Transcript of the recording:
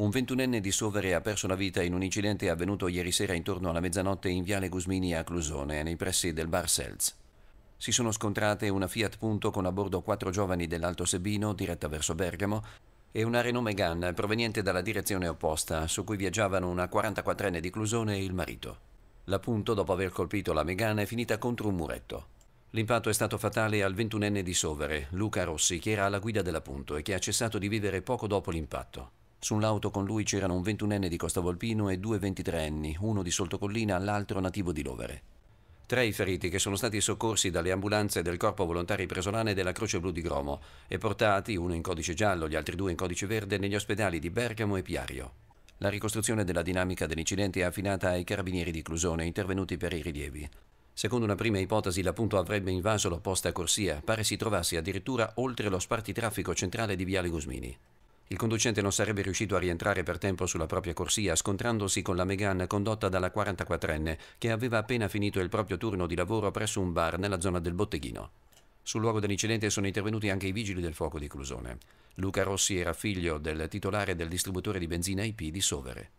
Un ventunenne di Sovere ha perso la vita in un incidente avvenuto ieri sera intorno alla mezzanotte in Viale Gusmini a Clusone, nei pressi del Bar Selz. Si sono scontrate una Fiat Punto con a bordo quattro giovani dell'Alto Sebino, diretta verso Bergamo, e una Renault Megane proveniente dalla direzione opposta, su cui viaggiavano una 44enne di Clusone e il marito. La Punto, dopo aver colpito la Megane, è finita contro un muretto. L'impatto è stato fatale al ventunenne di Sovere, Luca Rossi, che era alla guida della Punto e che ha cessato di vivere poco dopo l'impatto. Sull'auto con lui c'erano un ventunenne di Costavolpino e due ventitreanni, uno di Soltocollina, l'altro nativo di Lovere. Tre i feriti che sono stati soccorsi dalle ambulanze del Corpo Volontari Presolane della Croce Blu di Gromo e portati, uno in codice giallo, gli altri due in codice verde, negli ospedali di Bergamo e Piario. La ricostruzione della dinamica dell'incidente è affinata ai carabinieri di Clusone intervenuti per i rilievi. Secondo una prima ipotesi, l'appunto avrebbe invaso l'opposta corsia, pare si trovasse addirittura oltre lo spartitraffico centrale di Viale Gusmini. Il conducente non sarebbe riuscito a rientrare per tempo sulla propria corsia scontrandosi con la Megane condotta dalla 44enne che aveva appena finito il proprio turno di lavoro presso un bar nella zona del botteghino. Sul luogo dell'incidente sono intervenuti anche i vigili del fuoco di Clusone. Luca Rossi era figlio del titolare del distributore di benzina IP di Sovere.